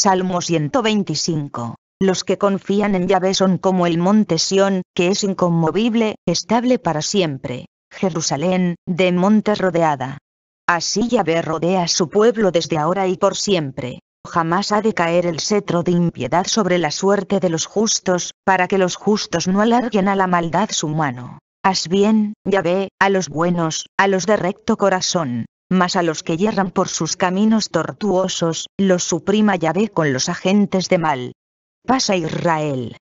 Salmo 125. Los que confían en Yahvé son como el monte Sión, que es inconmovible, estable para siempre. Jerusalén, de monte rodeada. Así Yahvé rodea a su pueblo desde ahora y por siempre. Jamás ha de caer el cetro de impiedad sobre la suerte de los justos, para que los justos no alarguen a la maldad su mano. Haz bien, Yahvé, a los buenos, a los de recto corazón, mas a los que yerran por sus caminos tortuosos, los suprima Yahvé con los agentes de mal. Pasa Israel,